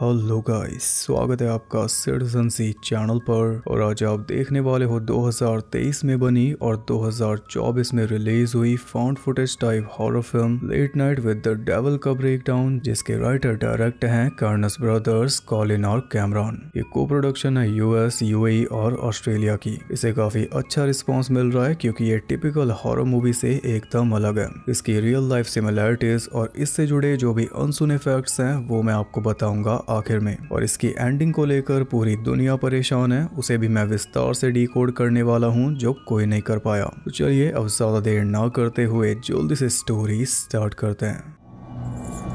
hello guys स्वागत है आपका सिटीजन सी चैनल पर और आज आप देखने वाले हो 2023 में बनी और 2024 में रिलीज हुई found footage type horror film late night with the devil का ब्रेकडाउन जिसके राइटर डायरेक्ट हैं कर्नस ब्रदर्स कॉलिन और कैमरॉन ये को प्रोडक्शन है यूएस यूएई e और ऑस्ट्रेलिया की इसे काफी अच्छा रिस्पॉन्स मिल रहा है क्यूँकी ये टिपिकल हॉर मूवी से एकदम अलग है इसकी रियल लाइफ सिमिलैरिटीज और इससे जुड़े जो भी अनसुने फैक्ट्स है वो मैं आपको बताऊंगा आखिर में और इसकी एंडिंग को लेकर पूरी दुनिया परेशान है उसे भी मैं विस्तार से डी करने वाला हूँ जो कोई नहीं कर पाया तो चलिए अब ज़्यादा देर ना करते हुए जल्दी से स्टोरी स्टार्ट करते हैं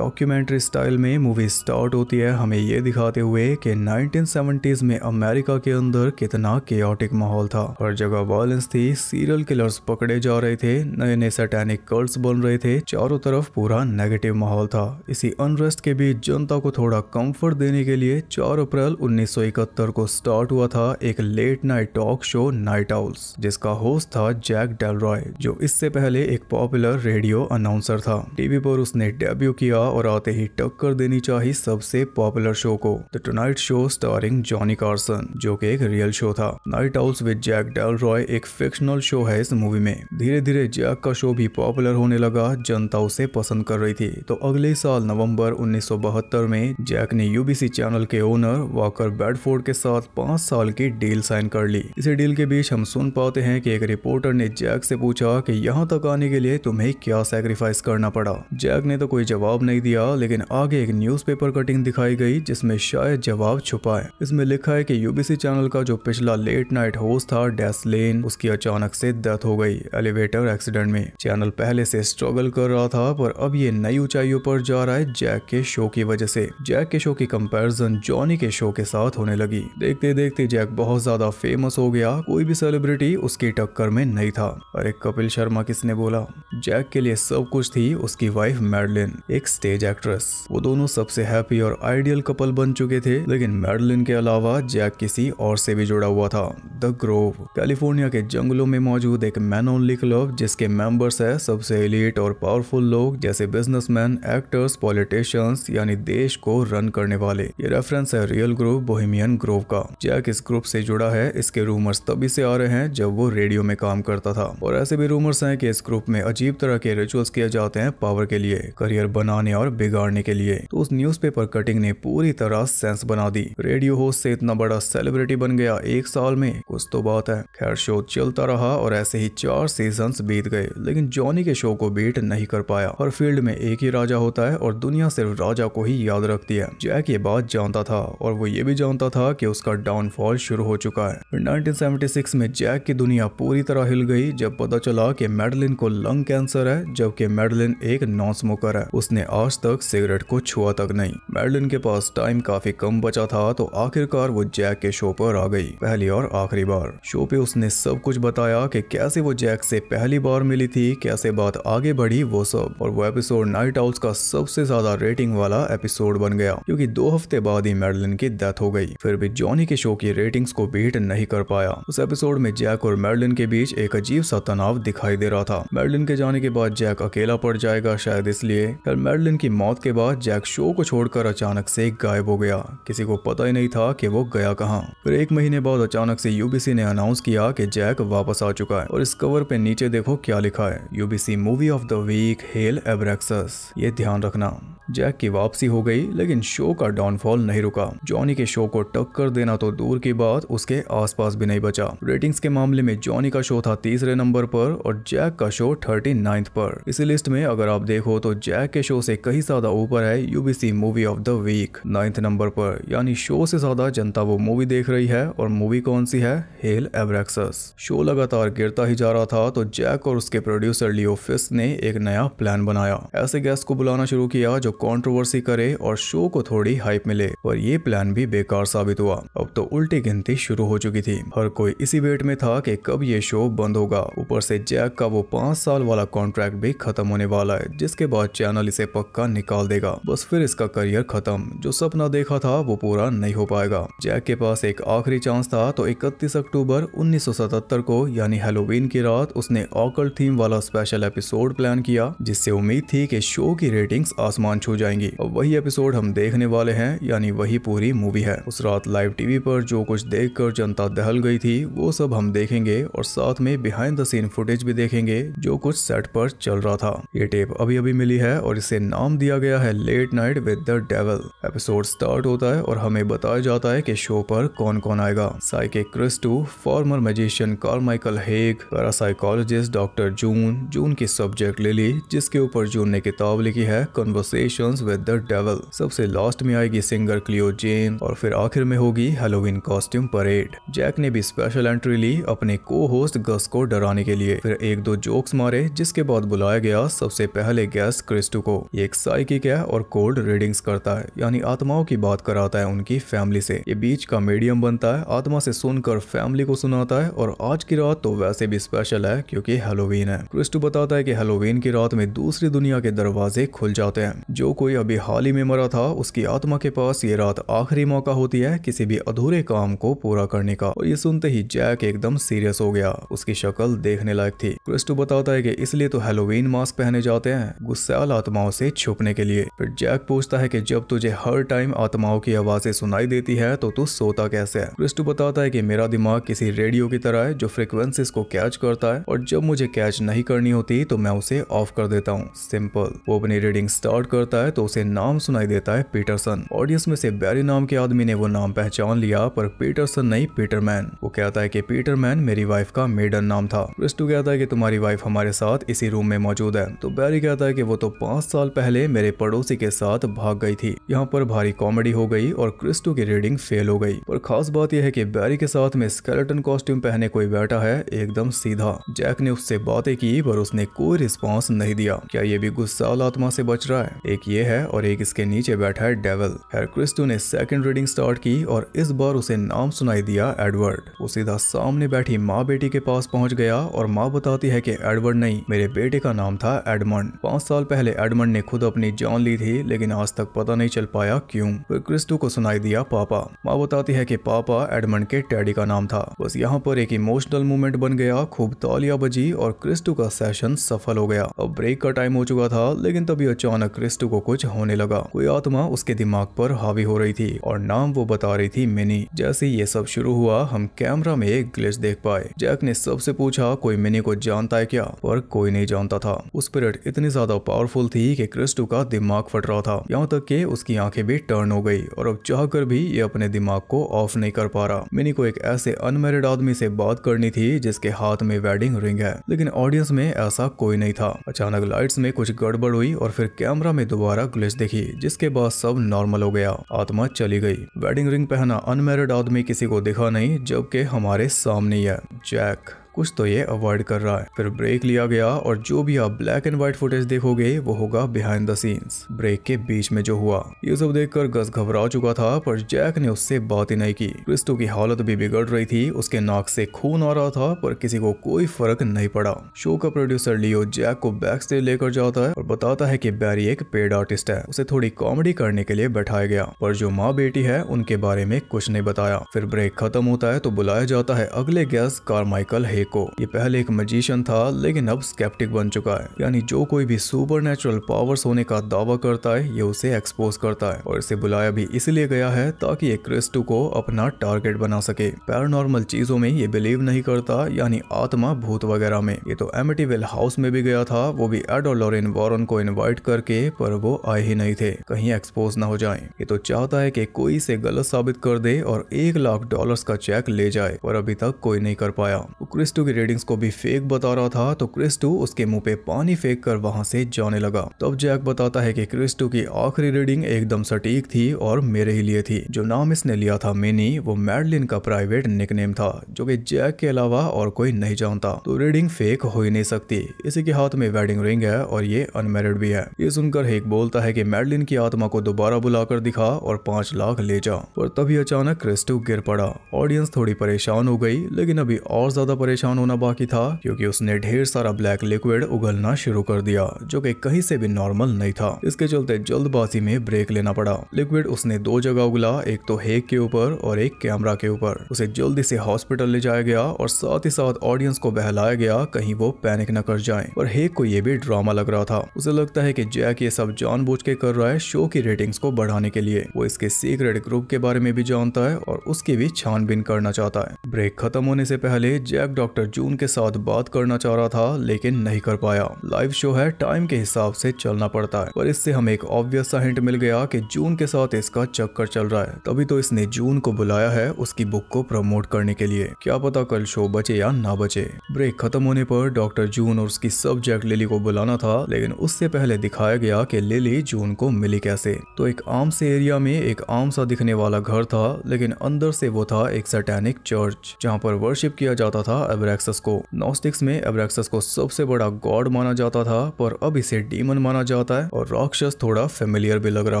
डॉक्यूमेंट्री स्टाइल में मूवी स्टार्ट होती है हमें ये दिखाते हुए कि 1970s में अमेरिका के अंदर कितना केयटिक माहौल था हर जगह वायलेंस थी सीरियल किलर्स पकड़े जा रहे थे नए नए सैटेनिक कल्ट बन रहे थे चारों तरफ पूरा नेगेटिव माहौल था इसी अनरेस्ट के बीच जनता को थोड़ा कम्फर्ट देने के लिए चार अप्रैल उन्नीस को स्टार्ट हुआ था एक late night talk show night owls जिसका होस्ट था जैक डेलरॉय जो इससे पहले एक पॉपुलर रेडियो अनाउंसर था टीवी पर उसने डेब्यू किया और और आते ही टक्कर देनी चाहिए सबसे पॉपुलर शो को the tonight show starring Johnny Carson जो कि एक रियल शो था night house with Jack Delroy एक फिक्शनल शो है इस मूवी में धीरे धीरे जैक का शो भी पॉपुलर होने लगा जनता उसे पसंद कर रही थी तो अगले साल नवंबर 1972 में जैक ने यूबीसी चैनल के ओनर वॉकर बेडफोर्ड के साथ पांच साल की डील साइन कर ली इसी डील के बीच हम सुन पाते हैं कि एक रिपोर्टर ने जैक से पूछा कि यहाँ तक आने के लिए तुम्हें क्या सेक्रीफाइस करना पड़ा जैक ने तो कोई जवाब नहीं दिया दिया लेकिन आगे एक न्यूज़पेपर कटिंग दिखाई गई जिसमें शायद जवाब छुपा है इसमें लिखा है कि यूबीसी चैनल का जो पिछला लेट नाइट होस्ट था डेस्लेन उसकी अचानक से डेथ हो गई एलिवेटर एक्सीडेंट में चैनल पहले से स्ट्रगल कर रहा था पर अब ये नई ऊंचाइयों पर जा रहा है जैक के शो की वजह से जैक के शो की कंपेरिजन जॉनी के शो के साथ होने लगी देखते देखते जैक बहुत ज्यादा फेमस हो गया कोई भी सेलिब्रिटी उसकी टक्कर में नहीं था अरे कपिल शर्मा किसने बोला जैक के लिए सब कुछ थी उसकी वाइफ मैडलिन एक स्टेज एज एक्ट्रेस वो दोनों सबसे हैप्पी और आइडियल कपल बन चुके थे लेकिन मेडलिन के अलावा जैक किसी और से भी जुड़ा हुआ था द ग्रोव कैलिफोर्निया के जंगलों में मौजूद एक मैन ओनली क्लब जिसके मेंबर्स है सबसे एलिट और पावरफुल लोग जैसे बिजनेसमैन एक्टर्स पॉलिटिशियंस यानी देश को रन करने वाले ये रेफरेंस है रियल ग्रुप बोहिमियन ग्रोव का जैक इस ग्रुप से जुड़ा है इसके रूमर्स तभी से आ रहे हैं जब वो रेडियो में काम करता था और ऐसे भी रूमर्स हैं कि इस ग्रुप में अजीब तरह के रिचुअल्स किए जाते हैं पावर के लिए करियर बनाने और बिगाड़ने के लिए तो उस न्यूज कटिंग ने पूरी तरह सेंस बना दी रेडियो होस्ट से इतना बड़ा सेलिब्रिटी बन गया एक साल में कुछ तो बात है खैर शो चलता रहा और ऐसे ही चार सीजन बीत गए लेकिन जॉनी के शो को बीट नहीं कर पाया हर फील्ड में एक ही राजा होता है और दुनिया सिर्फ राजा को ही याद रखती है जैक ये बात जानता था और वो ये भी जानता था कि उसका डाउनफॉल शुरू हो चुका है 1976 में जैक की दुनिया पूरी तरह हिल गई जब पता चला कि मेडलिन को लंग कैंसर है जबकि मेडलिन एक नॉन स्मोकर है उसने आज तक सिगरेट को छुआ तक नहीं मेडलिन के पास टाइम काफी कम बचा था तो आखिरकार वो जैक के शो पर आ गई पहली और आखिरी बार शो पे उसने सब कुछ बताया कि कैसे वो जैक से पहली बार मिली थी कैसे बात आगे बढ़ी वो सब और वो एपिसोड नाइट हाउस का सबसे ज्यादा रेटिंग वाला एपिसोड बन गया क्यूँकी दो हफ्ते बाद ही मेडलिन की डेथ हो गई फिर भी जॉनी के शो की रेटिंग को बीट नहीं कर पाया उस एपिसोड में जैक और मेडलिन के बीच एक अजीब सा तनाव दिखाई दे रहा था मेडलिन के जाने के बाद जैक अकेला पड़ जाएगा शायद इसलिए मेडलिन की मौत के बाद जैक शो को छोड़कर अचानक से गायब हो गया किसी को पता ही नहीं था कि वो गया कहाँ फिर एक महीने बाद अचानक से यूबीसी ने अनाउंस किया कि जैक वापस आ चुका है और इस कवर पे नीचे देखो क्या लिखा है UBC movie of the week hail Abraxas ये ध्यान रखना जैक की वापसी हो गई लेकिन शो का डाउनफॉल नहीं रुका जॉनी के शो को टक्कर देना तो दूर की बात उसके आसपास भी नहीं बचा रेटिंग्स के मामले में जॉनी का शो था तीसरे नंबर पर और जैक का शो थर्टी पर इसी लिस्ट में अगर आप देखो तो जैक के शो से कहीं कहीं ज्यादा ऊपर है UBC movie of the week ninth number पर यानी शो से ज्यादा जनता वो मूवी देख रही है और मूवी कौन सी है हेल एब्रेक्सस शो लगातार गिरता ही जा रहा था तो जैक और उसके प्रोड्यूसर लियो फिस ने एक नया प्लान बनाया ऐसे गेस्ट को बुलाना शुरू किया जो कॉन्ट्रोवर्सी करे और शो को थोड़ी हाइप मिले पर ये प्लान भी बेकार साबित हुआ अब तो उल्टी गिनती शुरू हो चुकी थी हर कोई इसी वेट में था की कब ये शो बंद होगा ऊपर से जैक का वो पांच साल वाला कॉन्ट्रैक्ट भी खत्म होने वाला है जिसके बाद चैनल इसे पक्का का निकाल देगा बस फिर इसका करियर खत्म जो सपना देखा था वो पूरा नहीं हो पाएगा जैक के पास एक आखिरी चांस था तो 31 अक्टूबर 1977 को यानी हेलोवीन की रात उसने ऑकल थीम वाला स्पेशल एपिसोड प्लान किया जिससे उम्मीद थी कि शो की रेटिंग्स आसमान छू जाएंगी अब वही एपिसोड हम देखने वाले हैं यानी वही पूरी मूवी है उस रात लाइव टीवी पर जो कुछ देख जनता दहल गई थी वो सब हम देखेंगे और साथ में बिहाइंड द सीन फुटेज भी देखेंगे जो कुछ सेट पर चल रहा था ये टेप अभी अभी मिली है और इसे नाम नाम दिया गया है late night with the devil episode start होता है और हमें बताया जाता है कि शो पर कौन कौन आएगा psychic Christou former magician Carmichael Haig parapsychologist doctor June June की सब्जेक्ट लिली जिसके ऊपर जून ने किताब लिखी है कन्वर्सेशन विद द डेवल सबसे लास्ट में आएगी सिंगर क्लियो जेन और फिर आखिर में होगी हेलोविन कॉस्ट्यूम परेड जैक ने भी स्पेशल एंट्री ली अपने को होस्ट गस को डराने के लिए फिर एक दो जोक्स मारे जिसके बाद बुलाया गया सबसे पहले गेस्ट क्रिस्टू को एक साइकिक है और कोल्ड रीडिंग्स करता है यानी आत्माओं की बात कराता है उनकी फैमिली से ये बीच का मीडियम बनता है आत्मा से सुनकर फैमिली को सुनाता है और आज की रात तो वैसे भी स्पेशल है क्योंकि हेलोवीन है क्रिस्टू बताता है कि हेलोवीन की रात में दूसरी दुनिया के दरवाजे खुल जाते हैं जो कोई अभी हाल ही में मरा था उसकी आत्मा के पास ये रात आखिरी मौका होती है किसी भी अधूरे काम को पूरा करने का और ये सुनते ही जैक एकदम सीरियस हो गया उसकी शक्ल देखने लायक थी क्रिस्टू बताता है कि इसलिए तो हेलोवीन मास्क पहने जाते हैं गुस्सेल आत्माओं से छुप छुपने के लिए फिर जैक पूछता है कि जब तुझे हर टाइम आत्माओं की आवाजें सुनाई देती है तो तू सोता कैसे है क्रिस्टू बताता है कि मेरा दिमाग किसी रेडियो की तरह है जो फ्रिक्वेंसी को कैच करता है और जब मुझे कैच नहीं करनी होती तो मैं उसे ऑफ कर देता हूँ सिंपल वो अपनी रीडिंग स्टार्ट करता है तो उसे नाम सुनाई देता है पीटरसन ऑडियंस में से बैरी नाम के आदमी ने वो नाम पहचान लिया पर पीटरसन नहीं पीटरमैन वो कहता है की पीटरमैन मेरी वाइफ का मेडन नाम था क्रिस्टू कहता है की तुम्हारी वाइफ हमारे साथ इसी रूम में मौजूद है तो बैरी कहता है की वो तो पांच साल पहले मेरे पड़ोसी के साथ भाग गई थी यहाँ पर भारी कॉमेडी हो गई और क्रिस्टो की रीडिंग फेल हो गई और खास बात यह है कि बैरी के साथ में स्केलेटन कॉस्ट्यूम पहने कोई बैठा है एकदम सीधा जैक ने उससे बातें की पर उसने कोई रिस्पॉन्स नहीं दिया क्या ये भी गुस्साल आत्मा से बच रहा है एक ये है और एक इसके नीचे बैठा है डेवल हेर क्रिस्टो ने सेकेंड रीडिंग स्टार्ट की और इस बार उसे नाम सुनाई दिया एडवर्ड वो सीधा सामने बैठी माँ बेटी के पास पहुँच गया और माँ बताती है की एडवर्ड नहीं मेरे बेटे का नाम था एडमंड पांच साल पहले एडमंड ने खुद अपनी जान ली थी लेकिन आज तक पता नहीं चल पाया क्यूँ फिर क्रिस्टू को सुनाई दिया पापा माँ बताती है की पापा एडमंड के टैडी का नाम था बस यहाँ पर एक इमोशनल मोमेंट बन गया खूब तालिया बजी और क्रिस्टू का सेशन सफल हो गया अब ब्रेक का टाइम हो चुका था लेकिन तभी अचानक क्रिस्टू को कुछ होने लगा कोई आत्मा उसके दिमाग पर हावी हो रही थी और नाम वो बता रही थी मिनी जैसे ये सब शुरू हुआ हम कैमरा में एक ग्लिच देख पाए जैक ने सबसे पूछा कोई मिनी को जानता है क्या पर कोई नहीं जानता था उस स्पिरिट इतनी ज्यादा पावरफुल थी की क्रिस्टू बच्चों का दिमाग फट रहा था यहाँ तक के उसकी आंखें भी टर्न हो गई और अब चाहकर भी ये अपने दिमाग को ऑफ नहीं कर पा रहा मिनी को एक ऐसे अनमेरिड आदमी से बात करनी थी जिसके हाथ में वेडिंग रिंग है लेकिन ऑडियंस में ऐसा कोई नहीं था अचानक लाइट्स में कुछ गड़बड़ हुई और फिर कैमरा में दोबारा ग्लिच दिखी जिसके बाद सब नॉर्मल हो गया आत्मा चली गई वेडिंग रिंग पहना अनमेरिड आदमी किसी को दिखा नहीं जबकि हमारे सामने है जैक कुछ तो ये अवॉइड कर रहा है फिर ब्रेक लिया गया और जो भी आप ब्लैक एंड व्हाइट फुटेज देखोगे वो होगा बिहाइंड द सीन्स ब्रेक के बीच में जो हुआ ये सब देखकर गस घबरा चुका था पर जैक ने उससे बात ही नहीं की क्रिस्टो की हालत भी बिगड़ रही थी उसके नाक से खून आ रहा था पर किसी को कोई फर्क नहीं पड़ा शो का प्रोड्यूसर लियो जैक को बैक स्टेज लेकर जाता है और बताता है की बैरी एक पेड आर्टिस्ट है उसे थोड़ी कॉमेडी करने के लिए बैठाया गया पर जो माँ बेटी है उनके बारे में कुछ नहीं बताया फिर ब्रेक खत्म होता है तो बुलाया जाता है अगले गैस कारमाइकल है को ये पहले एक मजिशियन था लेकिन अब स्केप्टिक बन चुका है यानी जो कोई भी सुपर नेचुरल पावर्स होने का दावा करता है ये उसे एक्सपोज करता है और इसे बुलाया भी इसलिए गया है ताकि ये क्रिस्टू को अपना टारगेट बना सके पैरानॉर्मल चीजों में ये बिलीव नहीं करता यानी आत्मा भूत वगैरह में ये तो एमिटीवेल हाउस में भी गया था वो भी एड और वॉरन को इनवाइट करके पर वो आए ही नहीं थे कहीं एक्सपोज ना हो जाए ये तो चाहता है कि कोई से गलत साबित कर दे और एक लाख डॉलर्स का चेक ले जाए पर अभी तक कोई नहीं कर पाया वो क्रिस क्रिस्टू की रीडिंग्स को भी फेक बता रहा था तो क्रिस्टू उसके मुंह पे पानी फेंक कर वहां से जाने लगा तब जैक बताता है कि क्रिस्टू की आखिरी रीडिंग एकदम सटीक थी और मेरे ही लिए थी जो नाम इसने लिया था मिनी वो मैडलिन का प्राइवेट निकनेम था जो कि जैक के अलावा और कोई नहीं जानता तो रीडिंग फेक हो ही नहीं सकती इसी के हाथ में वेडिंग रिंग है और ये अनमेरिड भी है ये सुनकर हेक बोलता है की मैडलिन की आत्मा को दोबारा बुलाकर दिखा और पांच लाख ले जा और तभी अचानक क्रिस्टू गिर पड़ा ऑडियंस थोड़ी परेशान हो गई लेकिन अभी और ज्यादा परेशान परेशान होना बाकी था क्योंकि उसने ढेर सारा ब्लैक लिक्विड उगलना शुरू कर दिया जो कि कहीं से भी नॉर्मल नहीं था इसके चलते जल्दबाजी में ब्रेक लेना पड़ा लिक्विड उसने दो जगह उगला एक तो हेक के ऊपर और एक कैमरा के ऊपर उसे जल्दी से हॉस्पिटल ले जाया गया और साथ ही साथ ऑडियंस को बहलाया गया कहीं वो पैनिक न कर जाए और हेक को ये भी ड्रामा लग रहा था उसे लगता है की जैक ये सब जान के कर रहा है शो की रेटिंग को बढ़ाने के लिए वो इसके सीक्रेट ग्रुप के बारे में भी जानता है और उसकी भी छानबीन करना चाहता है ब्रेक खत्म होने से पहले जैक डॉक्टर डॉक्टर जून के साथ बात करना चाह रहा था लेकिन नहीं कर पाया लाइव शो है टाइम के हिसाब से चलना पड़ता है पर इससे हमें एक ऑब्वियस सा हिंट मिल गया कि जून के साथ इसका चक्कर चल रहा है तभी तो इसने जून को बुलाया है उसकी बुक को प्रमोट करने के लिए क्या पता कल शो बचे या ना बचे ब्रेक खत्म होने पर डॉक्टर जून और उसकी सब्जेक्ट लिली को बुलाना था लेकिन उससे पहले दिखाया गया की लिली जून को मिली कैसे तो एक आम से एरिया में एक आम सा दिखने वाला घर था लेकिन अंदर से वो था एक सैटेनिक चर्च जहाँ पर वर्शिप किया जाता था अब्रैक्सस को नॉस्टिक्स में अब्रैक्सस को सबसे बड़ा गॉड माना जाता था पर अब इसे डीमन माना जाता है और राक्षस थोड़ा फेमिलियर भी लग रहा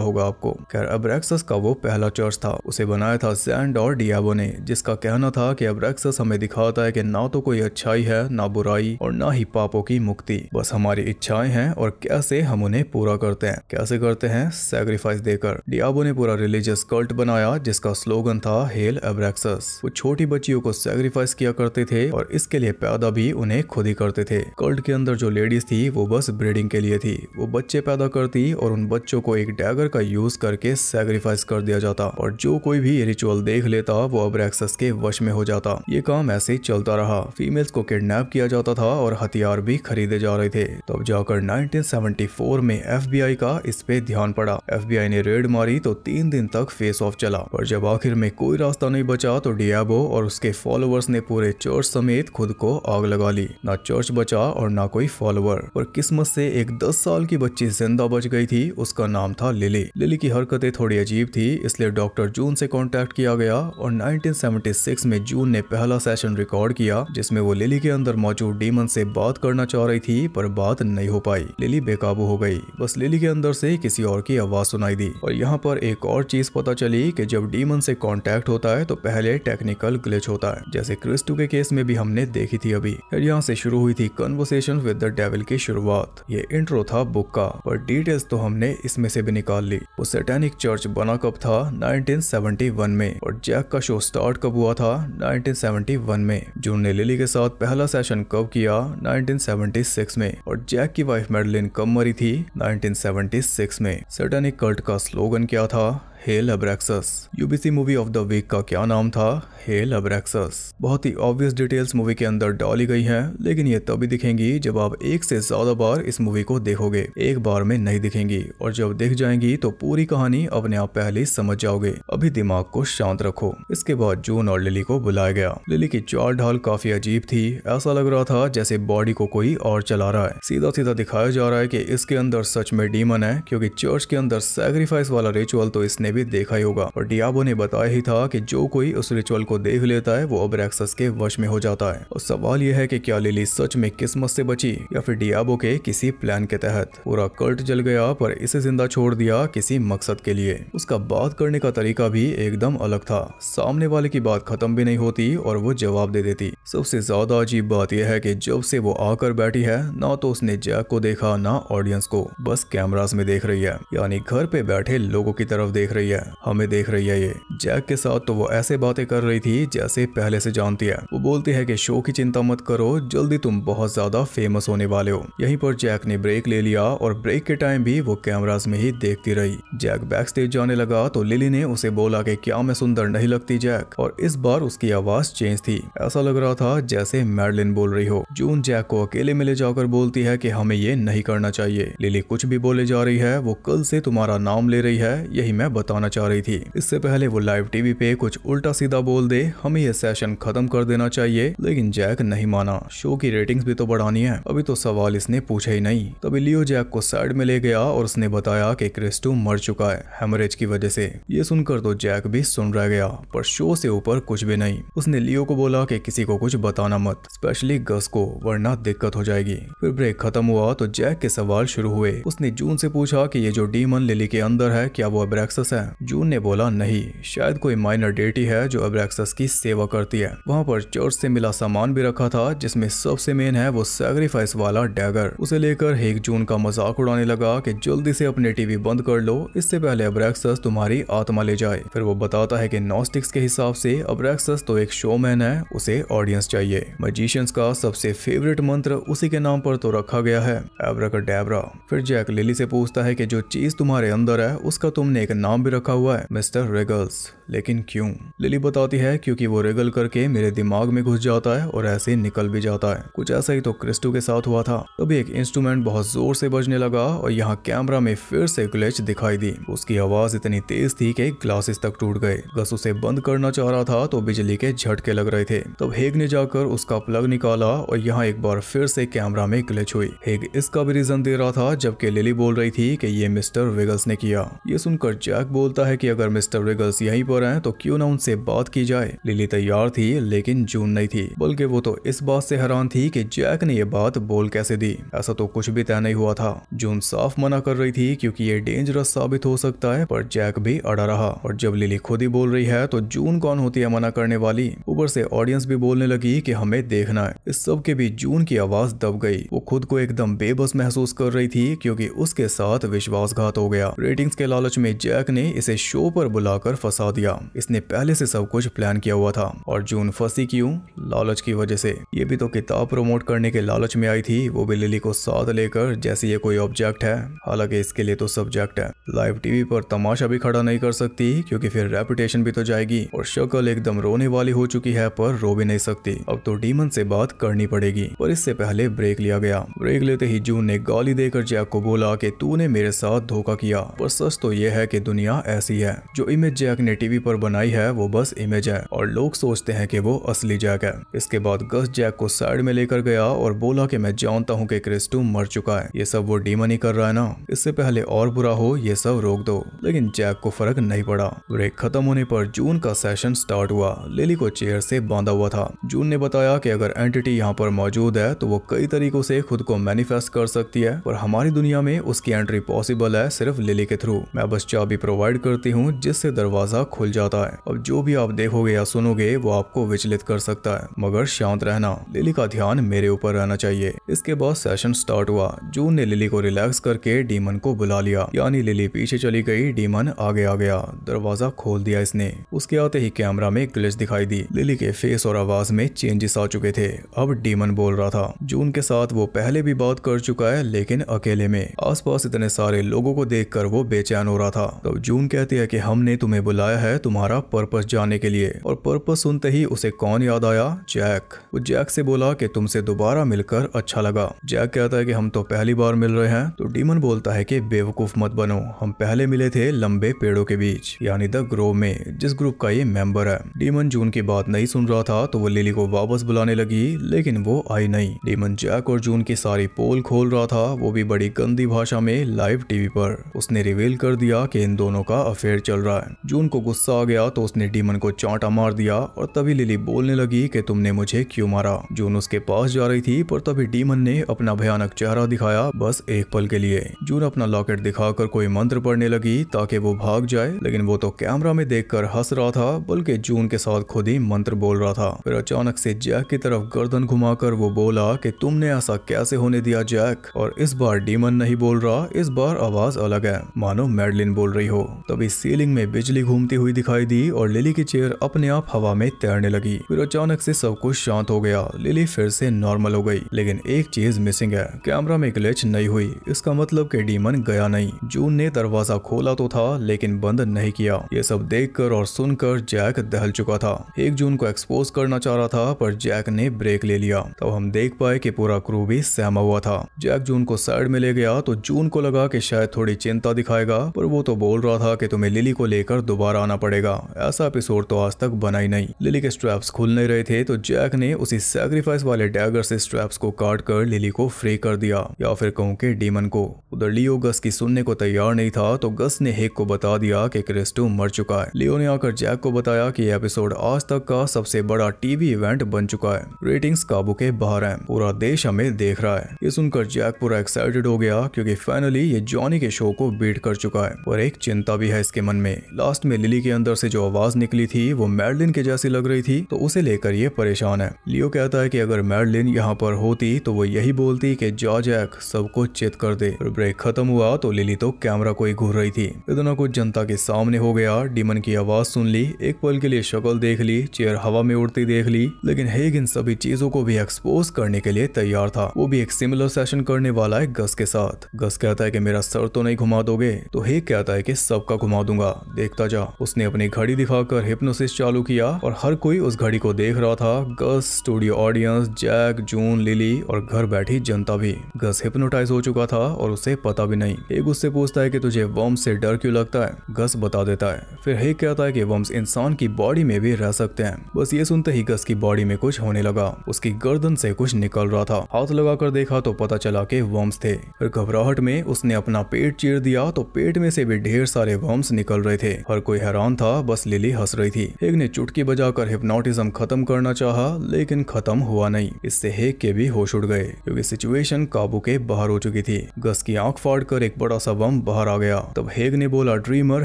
होगा आपको खैर अब्रैक्सस का वो पहला चर्च था उसे बनाया था सैंड और डियाबो ने जिसका कहना था की अब्रैक्सस हमें दिखाता है की ना तो कोई अच्छाई है ना बुराई और ना ही पापों की मुक्ति बस हमारी इच्छाएं हैं और कैसे हम उन्हें पूरा करते हैं कैसे करते हैं सेक्रीफाइस देकर डियाबो ने पूरा रिलीजियस कल्ट बनाया जिसका स्लोगन था हेल अब्रैक्सस वो छोटी बच्चियों को सेक्रीफाइस किया करते थे और इसके लिए पैदा भी उन्हें खुद ही करते थे कल्ट के अंदर जो लेडीज थी वो बस ब्रीडिंग के लिए थी वो बच्चे पैदा करती और उन बच्चों को एक डैगर का यूज करके सेक्रीफाइस कर दिया जाता और जो कोई भी ये रिचुअल देख लेता वो अब रेक्सस के वश में हो जाता ये काम ऐसे ही चलता रहा फीमेल्स को किडनेप किया जाता था और हथियार भी खरीदे जा रहे थे तब तो जाकर 1974 में एफ का इस पे ध्यान पड़ा एफ ने रेड मारी तो तीन दिन तक फेस ऑफ चला और जब आखिर में कोई रास्ता नहीं बचा तो डियाबो और उसके फॉलोअर्स ने पूरे चर्च समेत सहित खुद को आग लगा ली ना चर्च बचा और ना कोई फॉलोअर और किस्मत से एक दस साल की बच्ची जिंदा बच गई थी उसका नाम था लिली लिली की हरकतें थोड़ी अजीब थी इसलिए डॉक्टर जून से कॉन्टेक्ट किया गया और नाइनटीन में जून ने पहला सेशन रिकॉर्ड किया जिसमे वो लिली के अंदर मौजूद डीमन से बात करना चाह रही थी पर बात नहीं हो पाई लिली बेकाबू हो गई बस लिली के अंदर से किसी और की आवाज सुनाई दी और यहाँ पर एक और चीज पता चली कि जब डीमन से कांटेक्ट होता है तो पहले टेक्निकल ग्लिच होता है जैसे क्रिस्टू के केस में भी हमने देखी थी अभी यहाँ से शुरू हुई थी कन्वर्सेशन विद द डेविल की शुरुआत ये इंट्रो था बुक का पर डिटेल्स तो हमने इसमें से भी निकाल ली वो सेटेनिक चर्च बना कब था 1971 में और जैक का शो स्टार्ट कब हुआ था 1971 में जून ने लिली के साथ पहला सेशन कब किया 1976 में और जैक की वाइफ मेडलिन कब मरी थी 1976 में सेटेनिक कल्ट का स्लोगन क्या था hail Abraxas UBC movie of the week का क्या नाम था हेल अब्रैक्सस बहुत ही ऑब्वियस डिटेल्स मूवी के अंदर डाली गई हैं लेकिन ये तभी दिखेंगी जब आप एक से ज्यादा बार इस मूवी को देखोगे एक बार में नहीं दिखेंगी और जब दिख जाएंगी तो पूरी कहानी अपने आप पहले ही समझ जाओगे अभी दिमाग को शांत रखो इसके बाद जून और लिली को बुलाया गया लिली की चाल ढाल काफी अजीब थी ऐसा लग रहा था जैसे बॉडी को कोई और चला रहा है सीधा सीधा दिखाया जा रहा है की इसके अंदर सच में डीमन है क्यूँकी चर्च के अंदर सेक्रीफाइस वाला रिचुअल तो इसने भी देखा ही होगा और डियाबो ने बताया ही था कि जो कोई उस रिचुअल को देख लेता है वो अब रेक्सस के वश में हो जाता है और सवाल यह है कि क्या लिली सच में किस्मत से बची या फिर डियाबो के किसी प्लान के तहत पूरा कल्ट जल गया पर इसे जिंदा छोड़ दिया किसी मकसद के लिए उसका बात करने का तरीका भी एकदम अलग था सामने वाले की बात खत्म भी नहीं होती और वो जवाब दे देती सबसे ज्यादा अजीब बात यह है की जब से वो आकर बैठी है न तो उसने जैक को देखा न ऑडियंस को बस कैमरास में देख रही है यानी घर पे बैठे लोगों की तरफ देख रही रही है हमें देख रही है ये जैक के साथ तो वो ऐसे बातें कर रही थी जैसे पहले से जानती है वो बोलती है कि शो की चिंता मत करो जल्दी तुम बहुत ज्यादा फेमस होने वाले हो यहीं पर जैक ने ब्रेक ले लिया और ब्रेक के टाइम भी वो कैमराज में ही देखती रही जैक बैक स्टेज जाने लगा तो लिली ने उसे बोला की क्या मैं सुंदर नहीं लगती जैक और इस बार उसकी आवाज चेंज थी ऐसा लग रहा था जैसे मैडलिन बोल रही हो जून जैक को अकेले मिले जाकर बोलती है की हमें ये नहीं करना चाहिए लिली कुछ भी बोले जा रही है वो कल से तुम्हारा नाम ले रही है यही मैं बता बताना चाह रही थी इससे पहले वो लाइव टीवी पे कुछ उल्टा सीधा बोल दे हमें यह सेशन खत्म कर देना चाहिए लेकिन जैक नहीं माना शो की रेटिंग्स भी तो बढ़ानी है अभी तो सवाल इसने पूछा ही नहीं तभी लियो जैक को साइड में ले गया और उसने बताया कि क्रिस्टो मर चुका है हेमरेज की वजह से ये सुनकर तो जैक भी सुन रह गया पर शो से ऊपर कुछ भी नहीं उसने लियो को बोला कि किसी को कुछ बताना मत स्पेशली गस को वरना दिक्कत हो जाएगी फिर ब्रेक खत्म हुआ तो जैक के सवाल शुरू हुए उसने जून से पूछा कि ये जो डीमन लिली के अंदर है क्या वो अब्रेक्सस है जून ने बोला नहीं शायद कोई माइनर डेटी है जो अब्रैक्सस की सेवा करती है वहाँ पर चर्च से मिला सामान भी रखा था जिसमे सबसे मेन है वो सैक्रीफाइस वाला डैगर उसे लेकर हेक जून का मजाक उड़ाने लगा की जल्दी से अपने टीवी बंद कर लो इससे पहले अब्रैक्सस तुम्हारी आत्मा ले जाए फिर वो बताता है की नॉस्टिक्स के हिसाब से अब्रैक्सस तो एक शोमैन है उसे ऑडियंस चाहिए मजिशियंस का सबसे फेवरेट मंत्र उसी के नाम पर तो रखा गया है एब्रा का फिर जैक लिली से पूछता है कि जो चीज तुम्हारे अंदर है उसका तुमने एक नाम भी रखा हुआ है मिस्टर रेगल्स लेकिन क्यों लिली बताती है क्योंकि वो रेगल करके मेरे दिमाग में घुस जाता है और ऐसे निकल भी जाता है कुछ ऐसा ही तो क्रिस्टो के साथ हुआ था तभी एक इंस्ट्रूमेंट बहुत जोर से बजने लगा और यहाँ कैमरा में फिर से ग्लेच दिखाई दी उसकी आवाज इतनी तेज थी की ग्लासेस तक टूट गए गस उसे बंद करना चाह रहा था तो बिजली के झटके लग रहे थे तब हेग ने जाकर उसका प्लग निकाला और यहाँ एक बार फिर से कैमरा में ग्लेच हुई हेग इसका भी रीजन दे रहा था जबकि लिली बोल रही थी की ये मिस्टर वेगल्स ने किया ये सुनकर जैक बोलता है कि अगर मिस्टर रिगल्स यहीं पर हैं तो क्यों ना उनसे बात की जाए लिली तैयार थी लेकिन जून नहीं थी बल्कि वो तो इस बात से हैरान थी कि जैक ने ये बात बोल कैसे दी ऐसा तो कुछ भी तय नहीं हुआ था जून साफ मना कर रही थी क्योंकि ये डेंजरस साबित हो सकता है पर जैक भी अड़ा रहा और जब लिली खुद ही बोल रही है तो जून कौन होती है मना करने वाली ऊपर से ऑडियंस भी बोलने लगी की हमें देखना है इस सब के बीच जून की आवाज दब गई वो खुद को एकदम बेबस महसूस कर रही थी क्योंकि उसके साथ विश्वासघात हो गया रेटिंग्स के लालच में जैक ने ने इसे शो पर बुलाकर फंसा दिया इसने पहले से सब कुछ प्लान किया हुआ था और जून फंसी क्यों लालच की वजह से ये भी तो किताब प्रमोट करने के लालच में आई थी वो भी लिली को साथ लेकर जैसे ये कोई ऑब्जेक्ट है हालांकि इसके लिए तो सब्जेक्ट है लाइव टीवी पर तमाशा भी खड़ा नहीं कर सकती क्योंकि फिर रेपुटेशन भी तो जाएगी और शक्ल एकदम रोने वाली हो चुकी है पर रो भी नहीं सकती अब तो डीमन से बात करनी पड़ेगी पर इससे पहले ब्रेक लिया गया ब्रेक लेते ही जून ने गाली देकर जैक को बोला की तू मेरे साथ धोखा किया पर सच तो ये है की दुनिया दुनिया ऐसी है जो इमेज जैक ने टीवी पर बनाई है वो बस इमेज है और लोग सोचते हैं कि वो असली जैक है इसके बाद गस जैक को साइड में लेकर गया और बोला कि मैं जानता हूँ कि क्रिस्टू मर चुका है ये सब वो डीमन ही कर रहा है ना इससे पहले और बुरा हो ये सब रोक दो लेकिन जैक को फर्क नहीं पड़ा ब्रेक खत्म होने पर जून का सेशन स्टार्ट हुआ लिली को चेयर से बांधा हुआ था जून ने बताया कि अगर एंटिटी यहाँ पर मौजूद है तो वो कई तरीकों से खुद को मैनिफेस्ट कर सकती है पर हमारी दुनिया में उसकी एंट्री पॉसिबल है सिर्फ लिली के थ्रू मैं बस चाबी प्रोवाइड प्रोवाइड करती हूँ जिससे दरवाजा खुल जाता है अब जो भी आप देखोगे या सुनोगे वो आपको विचलित कर सकता है मगर शांत रहना लिली का ध्यान मेरे ऊपर रहना चाहिए इसके बाद सेशन स्टार्ट हुआ जून ने लिली को रिलैक्स करके डीमन को बुला लिया यानी लिली पीछे चली गई डीमन आगे आ गया दरवाजा खोल दिया इसने उसके आते ही कैमरा में ग्लिच दिखाई दी लिली के फेस और आवाज में चेंजेस आ चुके थे अब डीमन बोल रहा था जून के साथ वो पहले भी बात कर चुका है लेकिन अकेले में आसपास इतने सारे लोगों को देखकर वो बेचैन हो रहा था तब तो जून कहती है कि हमने तुम्हें बुलाया है तुम्हारा पर्पस जाने के लिए और पर्पस सुनते ही उसे कौन याद आया जैक वो जैक से बोला कि तुमसे दोबारा मिलकर अच्छा लगा जैक कहता है कि हम तो पहली बार मिल रहे हैं तो डीमन बोलता है कि बेवकूफ मत बनो हम पहले मिले थे लंबे पेड़ों के बीच यानी द ग्रोव में जिस ग्रुप का ये मेंबर है डीमन जून की बात नहीं सुन रहा था तो वो लिली को वापस बुलाने लगी लेकिन वो आई नहीं डीमन जैक और जून की सारी पोल खोल रहा था वो भी बड़ी गंदी भाषा में लाइव टीवी पर उसने रिवील कर दिया कि इन दोनों दोनों का अफेयर चल रहा है जून को गुस्सा आ गया तो उसने डीमन को चांटा मार दिया और तभी लिली बोलने लगी कि तुमने मुझे क्यों मारा जून उसके पास जा रही थी पर तभी डीमन ने अपना भयानक चेहरा दिखाया बस एक पल के लिए जून अपना लॉकेट दिखाकर कोई मंत्र पढ़ने लगी ताकि वो भाग जाए लेकिन वो तो कैमरा में देख हंस रहा था बल्कि जून के साथ खुद ही मंत्र बोल रहा था फिर अचानक से जैक की तरफ गर्दन घुमाकर वो बोला कि तुमने ऐसा कैसे होने दिया जैक और इस बार डीमन नहीं बोल रहा इस बार आवाज अलग है मानो मैडलिन बोल रही हो तभी सीलिंग में बिजली घूमती हुई दिखाई दी और लिली की चेयर अपने आप हवा में तैरने लगी फिर अचानक से सब कुछ शांत हो गया लिली फिर से नॉर्मल हो गई लेकिन एक चीज मिसिंग है कैमरा में ग्लिच नहीं हुई इसका मतलब के डीमन गया नहीं जून ने दरवाजा खोला तो था लेकिन बंद नहीं किया ये सब देख और सुनकर जैक दहल चुका था एक जून को एक्सपोज करना चाह रहा था पर जैक ने ब्रेक ले लिया तब हम देख पाए की पूरा क्रू भी सहमा हुआ था जैक जून को साइड में ले गया तो जून को लगा कि शायद थोड़ी चिंता दिखाएगा पर वो तो बोल रहा रहा था कि तुम्हें लिली को लेकर दोबारा आना पड़ेगा ऐसा एपिसोड तो आज तक बना ही नहीं लिली के स्ट्रैप्स खुल नहीं रहे थे तो जैक ने उसी सेक्रीफाइस वाले डैगर से स्ट्रैप्स को काट कर लिली को फ्री कर दिया या फिर कहूँ के डीमन को उधर लियो गस की सुनने को तैयार नहीं था तो गस ने हेक को बता दिया की क्रिस्टू मर चुका है लियो ने आकर जैक को बताया की एपिसोड आज तक का सबसे बड़ा टीवी इवेंट बन चुका है रेटिंग्स काबू के बाहर है पूरा देश हमें देख रहा है ये सुनकर जैक पूरा एक्साइटेड हो गया क्यूँकी फाइनली ये जॉनी के शो को बीट कर चुका है और एक चिंता चिंता भी है इसके मन में लास्ट में लिली के अंदर से जो आवाज निकली थी वो मैडलिन के जैसी लग रही थी तो उसे लेकर ये परेशान है लियो कहता है कि अगर मैडलिन यहाँ पर होती तो वो यही बोलती कि जॉर्ज एक्ट सबको चेत कर दे और ब्रेक खत्म हुआ तो लिली तो कैमरा को ही घूर रही थी इतना कुछ जनता के सामने हो गया डिमन की आवाज सुन ली एक पल के लिए शक्ल देख ली चेयर हवा में उड़ती देख ली लेकिन हेग इन सभी चीजों को भी एक्सपोज करने के लिए तैयार था वो भी एक सिमिलर सेशन करने वाला है गस के साथ गस कहता है कि मेरा सर तो नहीं घुमा दोगे तो हेग कहता है कि सबका घुमा दूंगा देखता जा उसने अपनी घड़ी दिखाकर हिप्नोसिस चालू किया और हर कोई उस घड़ी को देख रहा था Gus studio audience Jack June Lily और घर बैठी जनता भी गस हिप्नोटाइज हो चुका था और उसे पता भी नहीं एक उससे पूछता है की तुझे वम्स से डर क्यों लगता है गस बता देता है फिर हेक कहता है की वम्स इंसान की बॉडी में भी रह सकते हैं बस ये सुनते ही गस की बॉडी में कुछ होने लगा उसकी गर्दन से कुछ निकल रहा था हाथ लगाकर देखा तो पता चला के वम्स थे फिर घबराहट में उसने अपना पेट चीर दिया तो पेट में से भी ढेर सारे सारे वॉम्स निकल रहे थे हर कोई हैरान था बस लिली हंस रही थी हेग ने चुटकी बजाकर हिप्नोटिज्म खत्म करना चाहा लेकिन खत्म हुआ नहीं इससे हेग के भी होश उड़ गए क्योंकि सिचुएशन काबू के बाहर हो चुकी थी गस की आंख फाड़ कर एक बड़ा सा बम बाहर आ गया तब हेग ने बोला ड्रीमर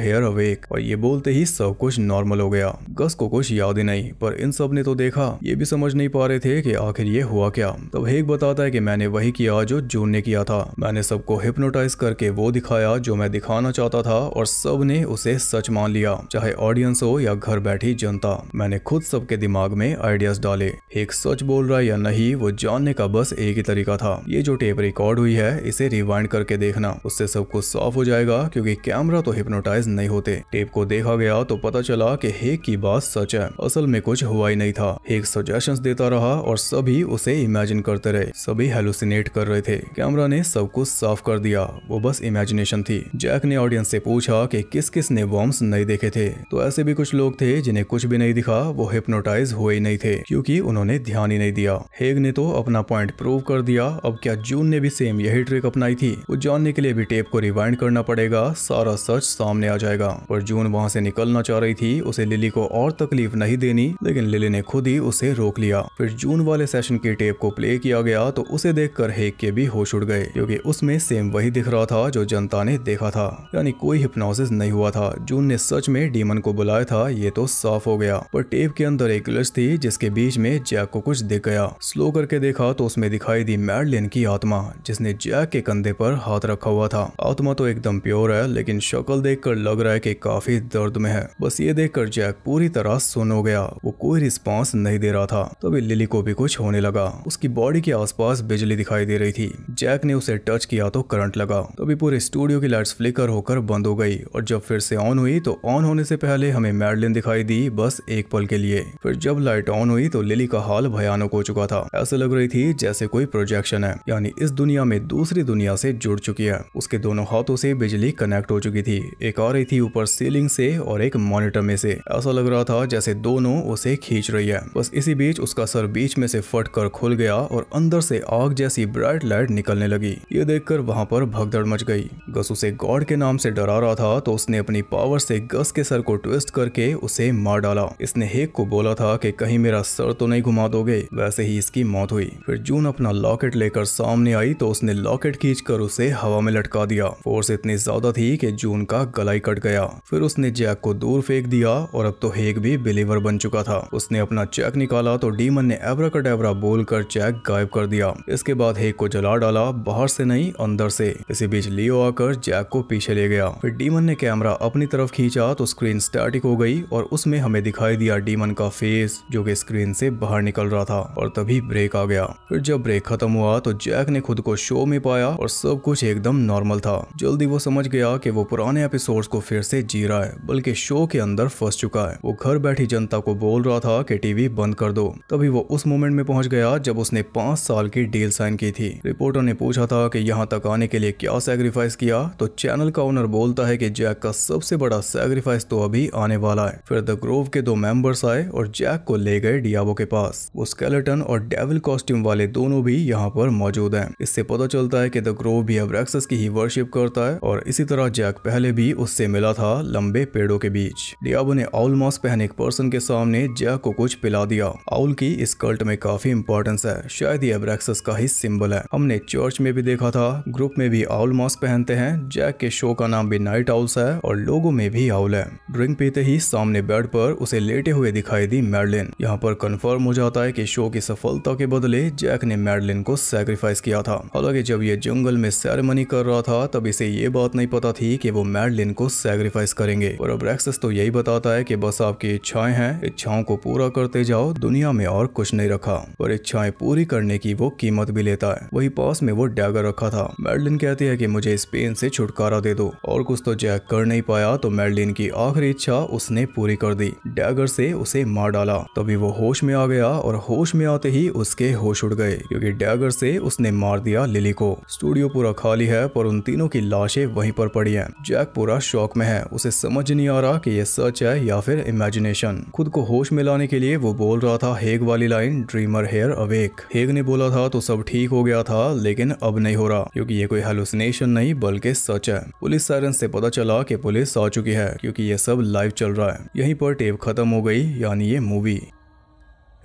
हेयर अवेक और ये बोलते ही सब कुछ नॉर्मल हो गया गस को कुछ याद ही नहीं पर इन सब ने तो देखा ये भी समझ नहीं पा रहे थे की आखिर ये हुआ क्या तब हेग बताता है की मैंने वही किया जो जून ने किया था मैंने सबको हिप्नोटाइज करके वो दिखाया जो मैं दिखाना चाहता था और और सब ने उसे सच मान लिया चाहे ऑडियंस हो या घर बैठी जनता मैंने खुद सबके दिमाग में आइडियाज डाले एक सच बोल रहा या नहीं वो जानने का बस एक ही तरीका था ये जो टेप रिकॉर्ड हुई है इसे रिवाइंड करके देखना उससे सब कुछ साफ हो जाएगा क्यूँकी कैमरा तो हिप्नोटाइज नहीं होते टेप को देखा गया तो पता चला की हेक की बात सच है असल में कुछ हुआ ही नहीं था हेक सजेशन देता रहा और सभी उसे इमेजिन करते रहे सभी हेलुसिनेट कर रहे थे कैमरा ने सब कुछ साफ कर दिया वो बस इमेजिनेशन थी जैक ने ऑडियंस से पूछा था कि किस किस ने वॉर्म्स नहीं देखे थे तो ऐसे भी कुछ लोग थे जिन्हें कुछ भी नहीं दिखा वो हिप्नोटाइज हुए ही नहीं थे क्योंकि उन्होंने ध्यान ही नहीं दिया हेग ने तो अपना पॉइंट प्रूव कर दिया अब क्या जून ने भी सेम यही ट्रिक अपनाई थी वो जानने के लिए भी टेप को रिवाइंड करना पड़ेगा सारा सच सामने आ जाएगा पर जून वहाँ से निकलना चाह रही थी उसे लिली को और तकलीफ नहीं देनी लेकिन लिली ने खुद ही उसे रोक लिया फिर जून वाले सेशन की टेप को प्ले किया गया तो उसे देख हेग के भी होश उड़ गए क्यूँकी उसमें सेम वही दिख रहा था जो जनता ने देखा था यानी कोई हिप्नो हिप्नोसिस नहीं हुआ था जून ने सच में डीमन को बुलाया था ये तो साफ हो गया पर टेप के अंदर एक ग्लिच थी जिसके बीच में जैक को कुछ दिख गया स्लो करके देखा तो उसमें दिखाई दी मैडलिन की आत्मा जिसने जैक के कंधे पर हाथ रखा हुआ था आत्मा तो एकदम प्योर है लेकिन शक्ल देख लग रहा है की काफी दर्द में है बस ये देख जैक पूरी तरह सुन हो गया वो कोई रिस्पॉन्स नहीं दे रहा था तभी लिली को भी कुछ होने लगा उसकी बॉडी के आस बिजली दिखाई दे रही थी जैक ने उसे टच किया तो करंट लगा तभी पूरे स्टूडियो की लाइट्स फ्लिकर होकर बंद हो गई गई और जब फिर से ऑन हुई तो ऑन होने से पहले हमें मैडलिन दिखाई दी बस एक पल के लिए फिर जब लाइट ऑन हुई तो लिली का हाल भयानक हो चुका था ऐसा लग रही थी जैसे कोई प्रोजेक्शन है यानी इस दुनिया में दूसरी दुनिया से जुड़ चुकी है उसके दोनों हाथों से बिजली कनेक्ट हो चुकी थी एक आ रही थी ऊपर सीलिंग से और एक मॉनिटर में से ऐसा लग रहा था जैसे दोनों उसे खींच रही है बस इसी बीच उसका सर बीच में से फट कर खुल गया और अंदर से आग जैसी ब्राइट लाइट निकलने लगी ये देखकर वहाँ पर भगदड़ मच गई गस उसे गॉड के नाम से डरा रहा था था तो उसने अपनी पावर से गस के सर को ट्विस्ट करके उसे मार डाला इसने हेक को बोला था कि कहीं मेरा सर तो नहीं घुमा दोगे वैसे ही इसकी मौत हुई फिर जून अपना लॉकेट लेकर सामने आई तो उसने लॉकेट खींच उसे हवा में लटका दिया फोर्स इतनी ज्यादा थी की जून का गलाई कट गया फिर उसने जैक को दूर फेंक दिया और अब तो हेक भी बिलीवर बन चुका था उसने अपना चेक निकाला तो डीमन ने एवरा का डेवरा बोल कर चेक गायब कर दिया इसके बाद हेक को जला डाला बाहर से नहीं अंदर से इसी बीच लियो आकर जैक को पीछे ले गया फिर डीमन ने कैमरा अपनी तरफ खींचा तो स्क्रीन स्टैटिक हो गई और उसमें हमें दिखाई दिया डीमन का फेस जो कि स्क्रीन से बाहर निकल रहा था और तभी ब्रेक आ गया फिर जब ब्रेक खत्म हुआ तो जैक ने खुद को शो में पाया और सब कुछ एकदम नॉर्मल था जल्दी वो समझ गया की वो पुराने एपिसोड को फिर से जी रहा है बल्कि शो के अंदर फंस चुका है वो घर बैठी जनता को बोल रहा था की टीवी बंद कर दो तभी वो उस मोमेंट में पहुंच गया जब उसने पांच साल की डील साइन की थी रिपोर्टर ने पूछा था की यहाँ तक आने के लिए क्या सेक्रीफाइस किया तो चैनल का ओनर बोलता है है कि जैक का सबसे बड़ा सेक्रीफाइस तो अभी आने वाला है फिर द ग्रोव के दो मेंबर्स आए और जैक को ले गए डियाबो के पास वो स्केलेटन और डेविल कॉस्ट्यूम वाले दोनों भी यहाँ पर मौजूद है इससे पता चलता है की द ग्रोव भी अब रेक्सस की ही वर्शिप करता है और इसी तरह जैक पहले भी उससे मिला था लंबे पेड़ों के बीच डियाबो ने आउल मास्क पहने एक पर्सन के सामने जैक को कुछ पिला दिया आउल की इस कल्ट में काफी इम्पोर्टेंस है शायद ये अब्रेक्सस का ही सिंबल है हमने चर्च में भी देखा था ग्रुप में भी आउल मास्क पहनते हैं जैक के शो का नाम भी नाइट व्हाइट आउल्स है और लोगों में भी आउल है ड्रिंक पीते ही सामने बेड पर उसे लेटे हुए दिखाई दी मैडलिन यहाँ पर कंफर्म हो जाता है कि शो की सफलता के बदले जैक ने मैडलिन को सेक्रीफाइस किया था हालांकि जब ये जंगल में सेरेमनी कर रहा था तब इसे ये बात नहीं पता थी की वो मैडलिन को सेक्रीफाइस करेंगे और अब रेक्सेस तो यही बताता है की बस आपकी इच्छाएं हैं इच्छाओं को पूरा करते जाओ दुनिया में और कुछ नहीं रखा और इच्छाएं पूरी करने की वो कीमत भी लेता है वही पास में वो डैगर रखा था मैडलिन कहती है की मुझे स्पेन से छुटकारा दे दो और कुछ तो जैक कर नहीं पाया तो मेडलिन की आखिरी इच्छा उसने पूरी कर दी डैगर से उसे मार डाला तभी वो होश में आ गया और होश में आते ही उसके होश उड़ गए क्योंकि डैगर से उसने मार दिया लिली को स्टूडियो पूरा खाली है पर उन तीनों की लाशें वहीं पर पड़ी हैं जैक पूरा शौक में है उसे समझ नहीं आ रहा कि ये सच है या फिर इमेजिनेशन खुद को होश में लाने के लिए वो बोल रहा था हेग वाली line dreamer here awake Haig ने बोला था तो सब ठीक हो गया था लेकिन अब नहीं हो रहा क्यूँकी ये कोई हेलुसिनेशन नहीं बल्कि सच है पुलिस सायरन से पता पता चला कि पुलिस आ चुकी है क्योंकि ये सब लाइव चल रहा है यहीं पर टेप खत्म हो गई यानी ये मूवी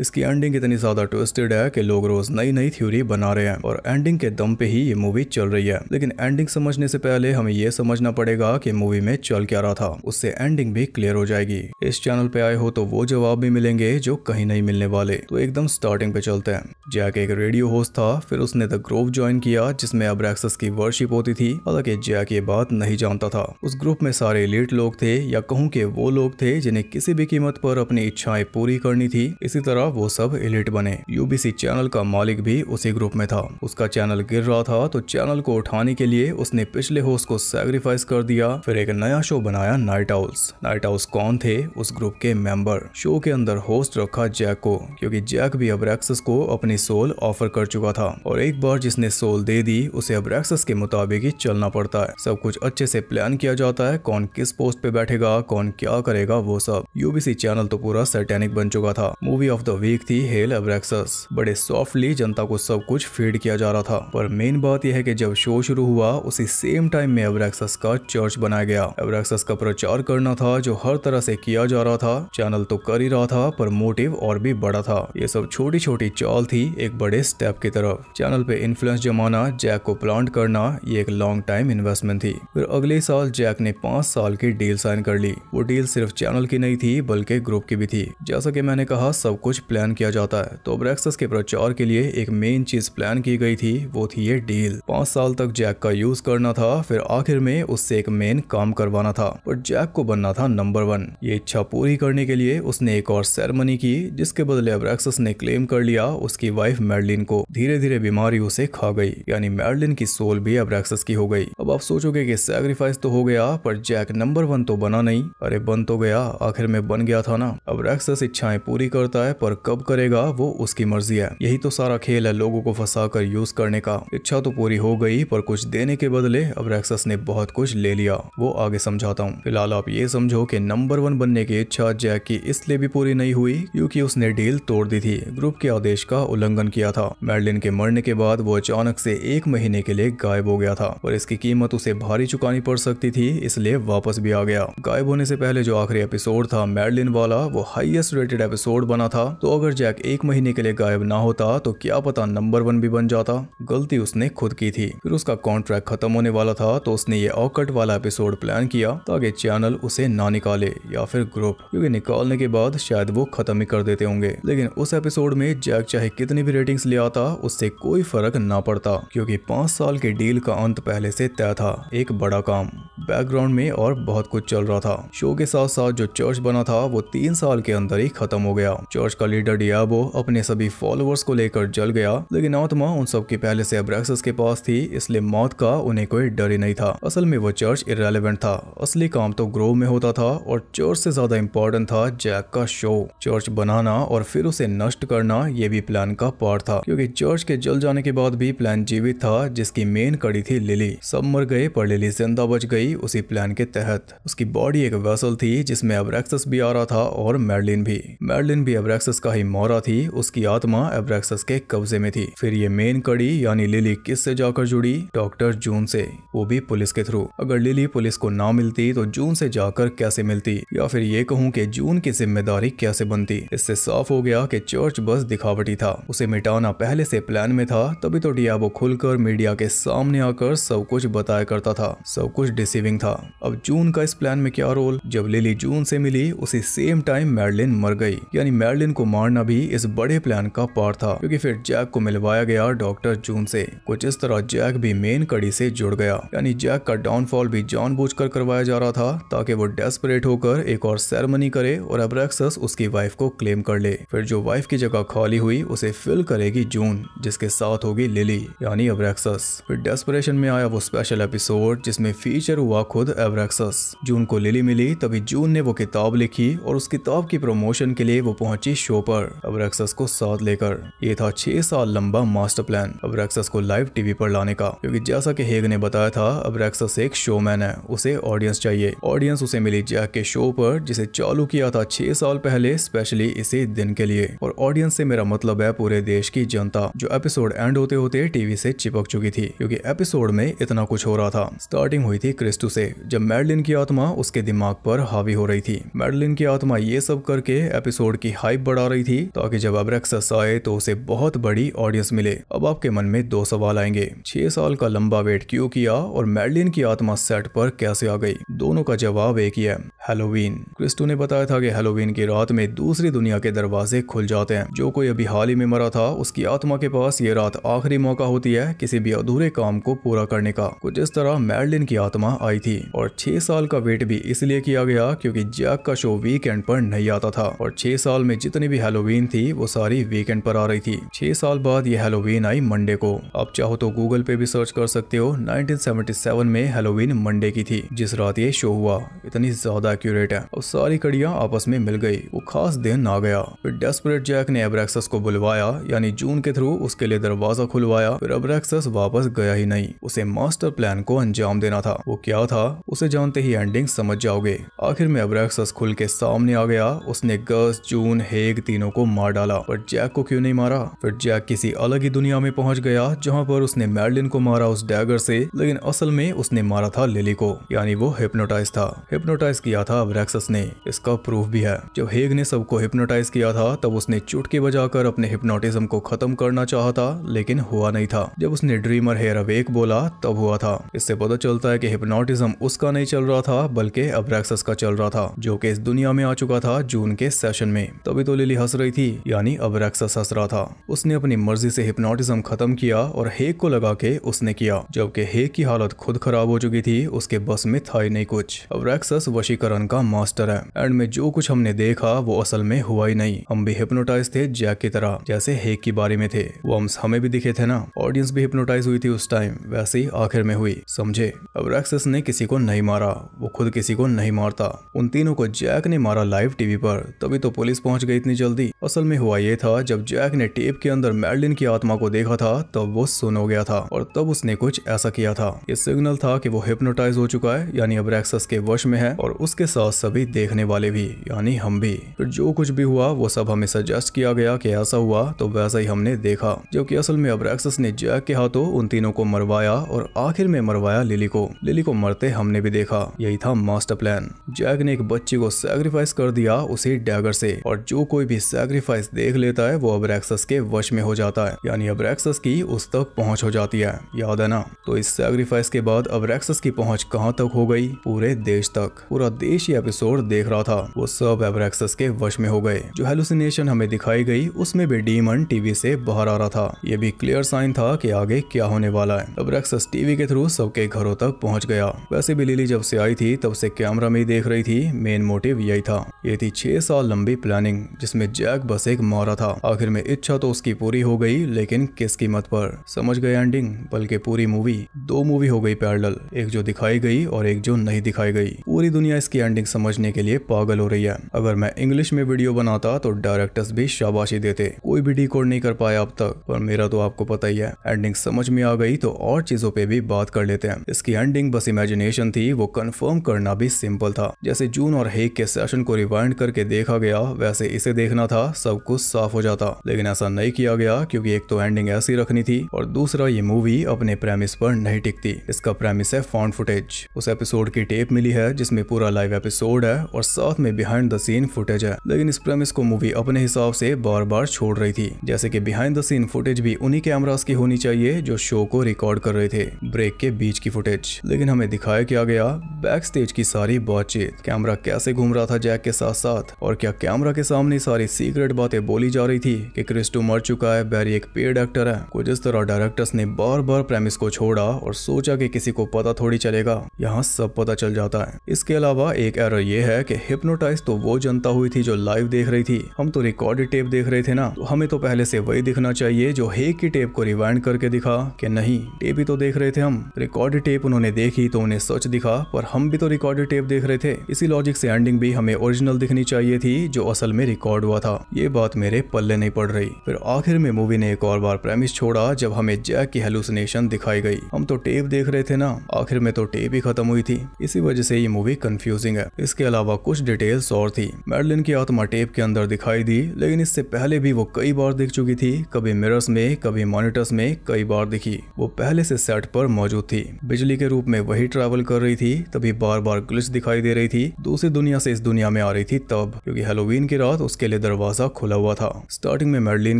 इसकी एंडिंग इतनी ज़्यादा ट्विस्टेड है कि लोग रोज़ नई नई थ्योरी बना रहे हैं और एंडिंग के दम पे ही ये मूवी चल रही है लेकिन एंडिंग समझने से पहले हमें ये समझना पड़ेगा कि मूवी में चल क्या रहा था उससे एंडिंग भी क्लियर हो जाएगी इस चैनल पे आए हो तो वो जवाब भी मिलेंगे जो कहीं नहीं मिलने वाले तो एकदम स्टार्टिंग पे चलते हैं जैक एक रेडियो होस्ट था फिर उसने द ग्रोव ज्वाइन किया अब अब्रैक्सस की वर्शिप होती थी हालांकि जैक ये बात नहीं जानता था उस ग्रुप में सारे लीड लोग थे या कहूँ के वो लोग थे जिन्हें किसी भी कीमत पर अपनी इच्छाएं पूरी करनी थी इसी तरह वो सब इलिट बने यूबीसी चैनल का मालिक भी उसी ग्रुप में था उसका चैनल गिर रहा था तो चैनल को उठाने के लिए उसने पिछले होस्ट को सैक्रीफाइस कर दिया फिर एक नया शो बनाया नाइट हाउस नाइट हाउस कौन थे उस ग्रुप के मेंबर शो के अंदर होस्ट रखा जैक को क्योंकि जैक भी अब्रैक्सस को अपनी सोल ऑफर कर चुका था और एक बार जिसने सोल दे दी उसे अब्रैक्सस के मुताबिक ही चलना पड़ता है सब कुछ अच्छे से प्लान किया जाता है कौन किस पोस्ट पे बैठेगा कौन क्या करेगा वो सब यूबीसी चैनल तो पूरा सैटेनिक बन चुका था मूवी ऑफ द वीक थी हेल अब्रेक्सस बड़े सॉफ्टली जनता को सब कुछ फीड किया जा रहा था पर मेन बात यह है कि जब शो शुरू हुआ उसी सेम टाइम में अब्रेक्सस का चर्च बनाया गया अब्रेक्सस का प्रचार करना था जो हर तरह से किया जा रहा था चैनल तो कर ही रहा था पर मोटिव और भी बड़ा था ये सब छोटी छोटी चाल थी एक बड़े स्टेप की तरफ चैनल पे इन्फ्लुएंस जमाना जैक को प्लांट करना ये एक लॉन्ग टाइम इन्वेस्टमेंट थी फिर अगले साल जैक ने पांच साल की डील साइन कर ली वो डील सिर्फ चैनल की नहीं थी बल्कि ग्रुप की भी थी जैसा कि मैंने कहा सब कुछ प्लान किया जाता है तो ब्रेक्सस के प्रचार के लिए एक मेन चीज प्लान की गई थी वो थी ये डील पांच साल तक जैक का यूज करना था फिर आखिर में उससे एक मेन काम करवाना था पर जैक को बनना था नंबर वन ये इच्छा पूरी करने के लिए उसने एक और सेरेमनी की जिसके बदले अब्रेक्सस ने क्लेम कर लिया उसकी वाइफ मेडलिन को धीरे धीरे बीमारी उसे खा गई यानी मेडलिन की सोल भी अब्रेक्सस की हो गई अब आप सोचोगे की सेक्रीफाइस तो हो गया पर जैक नंबर वन तो बना नहीं अरे बन तो गया आखिर में बन गया था ना अब इच्छाएं पूरी करता है पर पर कब करेगा वो उसकी मर्जी है यही तो सारा खेल है लोगों को फंसा कर यूज करने का इच्छा तो पूरी हो गई पर कुछ देने के बदले अब रेक्सस ने बहुत कुछ ले लिया वो आगे समझाता हूँ फिलहाल आप ये समझो कि नंबर वन बनने की इच्छा जैक की इसलिए भी पूरी नहीं हुई क्योंकि उसने डील तोड़ दी थी ग्रुप के आदेश का उल्लंघन किया था मेडलिन के मरने के बाद वो अचानक से एक महीने के लिए गायब हो गया था और इसकी कीमत उसे भारी चुकानी पड़ सकती थी इसलिए वापस भी आ गया गायब होने से पहले जो आखिरी एपिसोड था मेडलिन वाला वो हाईएस्ट रेटेड एपिसोड बना था तो अगर जैक एक महीने के लिए गायब ना होता तो क्या पता नंबर वन भी बन जाता गलती उसने खुद की थी फिर उसका कॉन्ट्रैक्ट खत्म होने वाला था तो उसने ये ऑकट वाला एपिसोड प्लान किया ताकि चैनल उसे ना निकाले या फिर ग्रुप क्योंकि निकालने के बाद शायद वो खत्म ही कर देते होंगे लेकिन उस एपिसोड में जैक चाहे कितनी भी रेटिंग्स ले आता उससे कोई फर्क ना पड़ता क्योंकि पांच साल के डील का अंत पहले से तय था एक बड़ा काम बैकग्राउंड में और बहुत कुछ चल रहा था शो के साथ साथ जो चर्च बना था वो तीन साल के अंदर ही खत्म हो गया चर्च का लीडर डियाबो अपने सभी फॉलोअर्स को लेकर जल गया लेकिन आत्मा उन सबके पहले से अब्रैक्सस के पास थी इसलिए मौत का उन्हें कोई डर ही नहीं था असल में वो चर्च इरेलीवेंट था असली काम तो ग्रोव में होता था और चर्च से ज्यादा इम्पोर्टेंट था जैक का शो चर्च बनाना और फिर उसे नष्ट करना ये भी प्लान का पार्ट था क्योंकि चर्च के जल जाने के बाद भी प्लान जीवित था जिसकी मेन कड़ी थी लिली सब मर गए पर लिली जिंदा बच गई उसी प्लान के तहत उसकी बॉडी एक वैसल थी जिसमें अब्रैक्सस भी आ रहा था और मेरलिन भी मेरलिन भी अब्रैक्स का ही मौरा थी उसकी आत्मा एब्रेक्सस के कब्जे में थी फिर ये मेन कड़ी यानी लिली किस से जाकर जुड़ी डॉक्टर जून से वो भी पुलिस के थ्रू अगर लिली पुलिस को ना मिलती तो जून से जाकर कैसे मिलती या फिर ये कहूँ की जून की जिम्मेदारी कैसे बनती इससे साफ हो गया की चर्च बस दिखावटी था उसे मिटाना पहले से प्लान में था तभी तो डियाबो खुलकर मीडिया के सामने आकर सब कुछ बताया करता था सब कुछ डिसीविंग था अब जून का इस प्लान में क्या रोल जब लिली जून से मिली उसी सेम टाइम मैडलिन मर गई यानी मैडलिन को मारना भी इस बड़े प्लान का पार्ट था क्योंकि फिर जैक को मिलवाया गया डॉक्टर जून से कुछ इस तरह जैक भी मेन कड़ी से जुड़ गया यानी जैक का डाउनफॉल भी जानबूझकर करवाया जा रहा था ताकि वो डेस्परेट होकर एक और सेरेमनी करे और अब्रेक्सस उसकी वाइफ को क्लेम कर ले फिर जो वाइफ की जगह खाली हुई उसे फिल करेगी जून जिसके साथ होगी लिली यानी अब्रेक्सस फिर डेस्परेशन में आया वो स्पेशल एपिसोड जिसमें फीचर हुआ खुद एब्रेक्सस जून को लिली मिली तभी जून ने वो किताब लिखी और उस किताब की प्रमोशन के लिए वो पहुंची शो शो पर अब रक्षस को साथ लेकर ये था छह साल लंबा मास्टर प्लान अब रक्षस को लाइव टीवी पर लाने का क्योंकि जैसा कि हेग ने बताया था अब रक्षस एक शोमैन है उसे ऑडियंस चाहिए ऑडियंस उसे मिली जैक के शो पर जिसे चालू किया था छह साल पहले स्पेशली इसी दिन के लिए और ऑडियंस से मेरा मतलब है पूरे देश की जनता जो एपिसोड एंड होते होते टीवी से चिपक चुकी थी क्योंकि एपिसोड में इतना कुछ हो रहा था स्टार्टिंग हुई थी क्रिस्टू से जब मैडलिन की आत्मा उसके दिमाग पर हावी हो रही थी मैडलिन की आत्मा ये सब करके एपिसोड की हाइप बढ़ा रही थी ताकि तो जब अब रक्सस आए तो उसे बहुत बड़ी ऑडियंस मिले अब आपके मन में दो सवाल आएंगे छह साल का लंबा वेट क्यों किया और मैडलिन की आत्मा सेट पर कैसे आ गई दोनों का जवाब एक ही है हेलोवीन क्रिस्टो ने बताया था कि हेलोवीन की रात में दूसरी दुनिया के दरवाजे खुल जाते हैं जो कोई अभी हाल ही में मरा था उसकी आत्मा के पास ये रात आखिरी मौका होती है किसी भी अधूरे काम को पूरा करने का कुछ इस तरह मैडलिन की आत्मा आई थी और छह साल का वेट भी इसलिए किया गया क्योंकि जैक का शो वीकेंड पर नहीं आता था और छह साल में जितनी भी हेलोवीन थी वो सारी वीकेंड पर आ रही थी छह साल बाद ये हेलोवीन आई मंडे को आप चाहो तो गूगल पे भी सर्च कर सकते हो नाइनटीन में हेलोवीन मंडे की थी जिस रात ये शो हुआ इतनी ज्यादा एक्यूरेट है और सारी कड़िया आपस में मिल गई वो खास दिन आ गया फिर डेस्परेट जैक ने एब्रेक्सस को बुलवाया यानी जून के थ्रू उसके लिए दरवाजा खुलवाया फिर एब्रेक्सस वापस गया ही नहीं उसे मास्टर प्लान को अंजाम देना था वो क्या था उसे जानते ही एंडिंग समझ जाओगे आखिर में एब्रेक्सस खुल के सामने आ गया उसने गस जून हेग तीनों को मार डाला पर जैक को क्यों नहीं मारा फिर जैक किसी अलग ही दुनिया में पहुंच गया जहां पर उसने मैडलिन को मारा उस डैगर से लेकिन असल में उसने मारा था लिली को यानी वो हिप्नोटाइज था हिप्नोटाइज किया किया था अब रैक्सस ने इसका प्रूफ भी है जब हेग ने सबको हिप्नोटाइज किया था तब उसने चुटकी बजाकर अपने हिप्नोटिज्म को खत्म करना चाहा था लेकिन हुआ नहीं था जब उसने ड्रीमर हेयर अवेक बोला तब हुआ था इससे पता चलता है कि हिप्नोटिज्म उसका नहीं चल रहा था बल्कि अब रैक्सस का चल रहा था जो कि इस दुनिया में आ चुका था जून के सेशन में तभी तो लिली हंस रही थी यानी अब रैक्सस हंस रहा था उसने अपनी मर्जी से हिप्नोटिज्म खत्म किया और हेग को लगा के उसने किया जबकि हेग की हालत खुद खराब हो चुकी थी उसके बस में था ही नहीं कुछ अब रैक्सस वशीकर करण का मास्टर है एंड में जो कुछ हमने देखा वो असल में हुआ ही नहीं हम भी हिप्नोटाइज थे जैक की तरह जैसे हेक के बारे में थे हम हमें भी दिखे थे ना ऑडियंस भी हिप्नोटाइज हुई थी उस टाइम वैसे ही आखिर में हुई समझे अब रैक्सस ने किसी को नहीं मारा वो खुद किसी को नहीं मारता उन तीनों को जैक ने मारा लाइव टीवी पर तभी तो पुलिस पहुंच गई इतनी जल्दी असल में हुआ ये था जब जैक ने टेप के अंदर मैडलिन की आत्मा को देखा था तब वो सुन हो गया था और तब उसने कुछ ऐसा किया था ये सिग्नल था कि वो हिप्नोटाइज हो चुका है यानी अब रैक्सस के वश में है और उसके इसके साथ सभी देखने वाले भी यानी हम भी फिर जो कुछ भी हुआ वो सब हमें सजेस्ट किया गया कि ऐसा हुआ तो वैसा ही हमने देखा जबकि असल में अब्रैक्सस ने जैक के हाथों उन तीनों को मरवाया और आखिर में मरवाया लिली को लिली को मरते हमने भी देखा यही था मास्टर प्लान जैक ने एक बच्ची को सैक्रीफाइस कर दिया उसी डैगर से और जो कोई भी सैक्रीफाइस देख लेता है वो अब्रैक्सस के वश में हो जाता है यानी अब्रैक्सस की उस तक पहुँच हो जाती है याद है ना तो इस सैक्रीफाइस के बाद अब्रैक्सस की पहुँच कहाँ तक हो गई पूरे देश तक पूरा देश एशिया एपिसोड देख रहा था वो सब एब्रेक्सस के वश में हो गए जो हेलुसिनेशन हमें दिखाई गई उसमें भी डीमन टीवी से बाहर आ रहा था ये भी क्लियर साइन था कि आगे क्या होने वाला है एब्रेक्सस टीवी के थ्रू सबके घरों तक पहुंच गया वैसे भी लिली जब से आई थी तब से कैमरा में ही देख रही थी मेन मोटिव यही था ये थी छह साल लंबी प्लानिंग जिसमे जैक बस एक मारा था आखिर में इच्छा तो उसकी पूरी हो गई लेकिन किस कीमत पर समझ गए एंडिंग बल्कि पूरी मूवी दो मूवी हो गई पैरल एक जो दिखाई गई और एक जो नहीं दिखाई गई पूरी दुनिया इसकी की एंडिंग समझने के लिए पागल हो रही है अगर मैं इंग्लिश में वीडियो बनाता तो डायरेक्टर्स भी शाबाशी देते कोई भी डी नहीं कर पाया अब तक पर मेरा तो आपको पता ही है एंडिंग समझ में आ गई तो और चीजों पे भी बात कर लेते हैं इसकी एंडिंग बस इमेजिनेशन थी वो कन्फर्म करना भी सिंपल था जैसे जून और हेक के सेशन को रिवाइंड करके देखा गया वैसे इसे देखना था सब कुछ साफ हो जाता लेकिन ऐसा नहीं किया गया क्योंकि एक तो एंडिंग ऐसी रखनी थी और दूसरा ये मूवी अपने प्रेमिस पर नहीं टिकती इसका प्रेमिस है फॉन्ट फुटेज उस एपिसोड की टेप मिली है जिसमें पूरा लाइव लाइव एपिसोड है और साथ में बिहाइंड द सीन फुटेज है लेकिन इस प्रेमिस को मूवी अपने हिसाब से बार बार छोड़ रही थी जैसे कि बिहाइंड द सीन फुटेज भी उन्हीं कैमराज की होनी चाहिए जो शो को रिकॉर्ड कर रहे थे ब्रेक के बीच की फुटेज लेकिन हमें दिखाया क्या गया बैक स्टेज की सारी बातचीत कैमरा कैसे घूम रहा था जैक के साथ साथ और क्या कैमरा के सामने सारी सीक्रेट बातें बोली जा रही थी कि क्रिस्टो मर चुका है बैरी एक पेड एक्टर है कुछ इस तरह डायरेक्टर्स ने बार बार प्रेमिस को छोड़ा और सोचा कि किसी को पता थोड़ी चलेगा यहाँ सब पता चल जाता है इसके अलावा एक एरर ये है कि हिप्नोटाइज तो वो जनता हुई थी जो लाइव देख रही थी हम तो रिकॉर्डेड टेप देख रहे थे ना तो हमें तो पहले से वही दिखना चाहिए जो हेक की टेप को रिवाइंड करके दिखा कि नहीं टेप ही तो देख रहे थे हम रिकॉर्डेड टेप उन्होंने देखी तो उन्हें सच दिखा पर हम भी तो रिकॉर्डेड टेप देख रहे थे इसी लॉजिक से एंडिंग भी हमें ओरिजिनल दिखनी चाहिए थी जो असल में रिकॉर्ड हुआ था ये बात मेरे पल्ले नहीं पड़ रही फिर आखिर में मूवी ने एक और बार प्रेमिस छोड़ा जब हमें जैक की हेलुसिनेशन दिखाई गई हम तो टेप देख रहे थे ना आखिर में तो टेप ही खत्म हुई थी इसी वजह से ये मूवी कंफ्यूजिंग है इसके अलावा कुछ डिटेल्स और थी मेडलिन की आत्मा टेप के अंदर दिखाई दी लेकिन इससे पहले भी वो कई बार दिख चुकी थी कभी मिरर्स में कभी मॉनिटर्स में कई बार दिखी वो पहले से सेट पर मौजूद थी बिजली के रूप में वही ट्रेवल कर रही थी तभी बार बार ग्लिच दिखाई दे रही थी दूसरी दुनिया से इस दुनिया में आ रही थी तब क्योंकि हेलोवीन की रात उसके लिए दरवाजा खुला हुआ था स्टार्टिंग में मेडलिन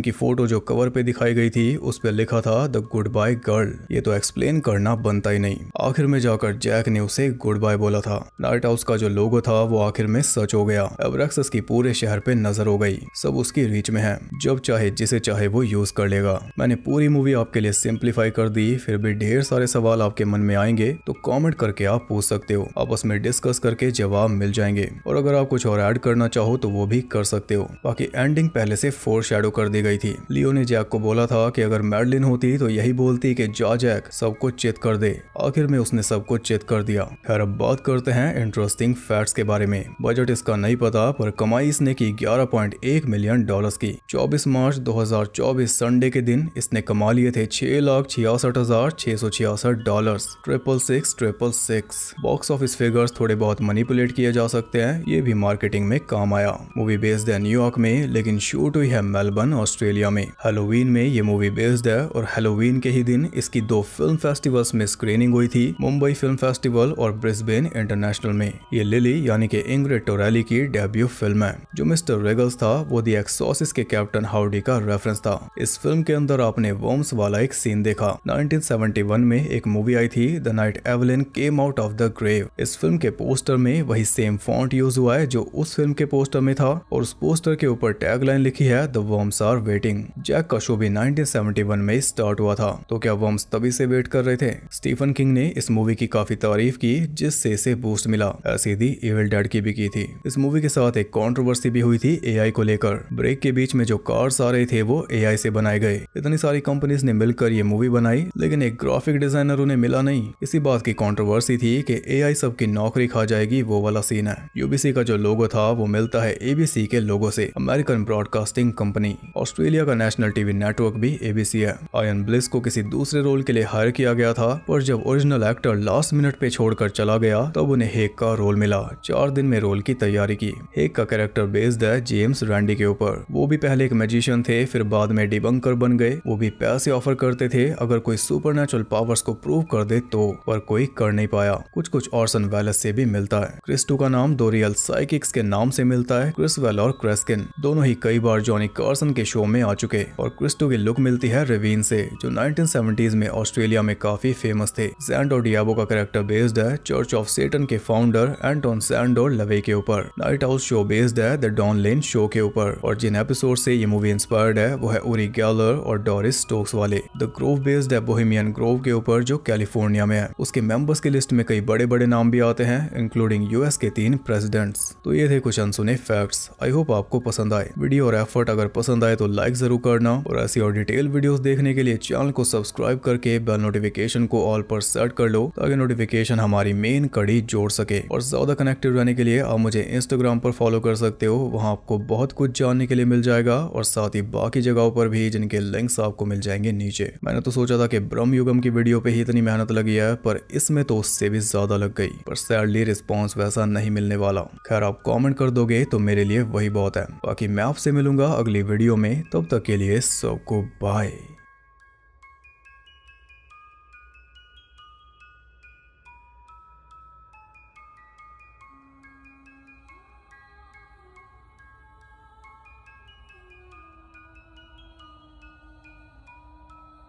की फोटो जो कवर पे दिखाई गई थी उस पर लिखा था द गुड बाय गर्ल ये तो एक्सप्लेन करना बनता ही नहीं आखिर में जाकर जैक ने उसे गुड बाय बोला था नाइट हाउस का जो लोगो था वो आखिर में सच हो गया अब राक्षस की पूरे शहर पे नजर हो गई सब उसकी रीच में है जब चाहे जिसे चाहे वो यूज कर लेगा मैंने पूरी मूवी आपके लिए सिंप्लीफाई कर दी फिर भी ढेर सारे सवाल आपके मन में आएंगे तो कॉमेंट करके आप पूछ सकते हो आपस में डिस्कस करके जवाब मिल जाएंगे और अगर आप कुछ और एड करना चाहो तो वो भी कर सकते हो बाकी एंडिंग पहले से फोर शेडो कर दी गई थी लियो ने जैक को बोला था कि अगर मैडलिन होती तो यही बोलती कि जा जैक सबको चेत कर दे आखिर में उसने सबको चेत कर दिया खैर अब बात करते हैं इंटरेस्ट इंटरेस्टिंग फैक्ट्स के बारे में बजट इसका नहीं पता पर कमाई इसने की 11.1 मिलियन डॉलर्स की 24 मार्च 2024 संडे के दिन इसने कमा लिए थे छह लाख छियासठ हजार छह सौ छियासठ dollar triple six triple six box office figures थोड़े बहुत मनीपुलेट किए जा सकते हैं ये भी मार्केटिंग में काम आया मूवी बेस्ड है न्यूयॉर्क में लेकिन शूट हुई है मेलबर्न ऑस्ट्रेलिया में हेलोवीन में ये मूवी बेस्ड है और हेलोवीन के ही दिन इसकी दो फिल्म फेस्टिवल्स में स्क्रीनिंग हुई थी मुंबई फिल्म फेस्टिवल और ब्रिस्बेन इंटरनेशनल में ये लिली यानी कि इंग्रेड टोरेली की डेब्यू फिल्म है जो मिस्टर रेगल्स था वो दी एक्सोसिस के कैप्टन हाउडी का रेफरेंस था इस फिल्म के अंदर आपने वोम्स वाला एक सीन देखा 1971 में एक मूवी आई थी the night Evelyn came out of the grave इस फिल्म के पोस्टर में वही सेम फॉन्ट यूज हुआ है जो उस फिल्म के पोस्टर में था और उस पोस्टर के ऊपर टैग लिखी है the wombs are waiting Jack का शो भी नाइनटीन में स्टार्ट हुआ था तो क्या वोम्स तभी से वेट कर रहे थे स्टीफन किंग ने इस मूवी की काफी तारीफ की जिससे इसे बूस्ट मिला सीधी एवल डेड की भी की थी इस मूवी के साथ एक कॉन्ट्रोवर्सी भी हुई थी एआई को लेकर ब्रेक के बीच में जो कार्स आ रहे थे वो एआई से बनाए गए इतनी सारी कंपनीज ने मिलकर ये मूवी बनाई लेकिन एक ग्राफिक डिजाइनर उन्हें मिला नहीं इसी बात की कॉन्ट्रोवर्सी थी की ए आई सबकी नौकरी खा जाएगी वो वाला सीन है यूबीसी का जो लोगो था वो मिलता है एबीसी के लोगो से अमेरिकन ब्रॉडकास्टिंग कंपनी ऑस्ट्रेलिया का नेशनल टीवी नेटवर्क भी एबीसी है आयन ब्लिस को किसी दूसरे रोल के लिए हायर किया गया था पर जब ओरिजिनल एक्टर लास्ट मिनट पे छोड़कर चला गया तब उन्हें हेक का रोल रोल मिला चार दिन में रोल की तैयारी की एक का कैरेक्टर बेस्ड है जेम्स रैंडी के ऊपर वो भी पहले एक मैजिशियन थे फिर बाद में डिबंकर बन गए वो भी पैसे ऑफर करते थे अगर कोई सुपर पावर्स को प्रूव कर दे तो पर कोई कर नहीं पाया कुछ कुछ ऑर्सन वेलस से भी मिलता है क्रिस्टू का नाम दो रियल साइकिक्स के नाम से मिलता है क्रिसवेल और क्रेस्किन दोनों ही कई बार जॉनी कार्सन के शो में आ चुके और क्रिस्टू की लुक मिलती है रेवीन से जो नाइनटीन में ऑस्ट्रेलिया में काफी फेमस थे जैंड और डियाबो का कैरेक्टर बेस्ड है चर्च ऑफ सेटन के फाउंडर एंटोन ऑन लवे के ऊपर नाइट हाउस शो बेस्ड है द डॉन लेन शो के ऊपर और जिन एपिसोड से ये मूवी इंस्पायर्ड है वो है उरी गैलर और डोरिस स्टोक्स वाले द ग्रोव बेस्ड है बोहिमियन ग्रोव के ऊपर जो कैलिफोर्निया में है उसके मेंबर्स की लिस्ट में कई बड़े बड़े नाम भी आते हैं इंक्लूडिंग यूएस के तीन प्रेसिडेंट्स तो ये थे कुछ अनसुने फैक्ट्स आई होप आपको पसंद आए वीडियो और एफर्ट अगर पसंद आए तो लाइक जरूर करना और ऐसी और डिटेल वीडियो देखने के लिए चैनल को सब्सक्राइब करके बेल नोटिफिकेशन को ऑल पर सेट कर लो ताकि नोटिफिकेशन हमारी मेन कड़ी जोड़ सके और ज़्यादा कनेक्टिव रहने के लिए आप मुझे इंस्टाग्राम पर फॉलो कर सकते हो वहाँ आपको बहुत कुछ जानने के लिए मिल जाएगा और साथ ही बाकी जगहों पर भी जिनके लिंक्स आपको मिल जाएंगे नीचे मैंने तो सोचा था कि ब्रह्म युगम की वीडियो पे ही इतनी मेहनत लगी है पर इसमें तो उससे भी ज़्यादा लग गई पर सैडली रिस्पॉन्स वैसा नहीं मिलने वाला खैर आप कॉमेंट कर दोगे तो मेरे लिए वही बहुत है बाकी मैं आपसे मिलूंगा अगली वीडियो में तब तक के लिए सबको बाय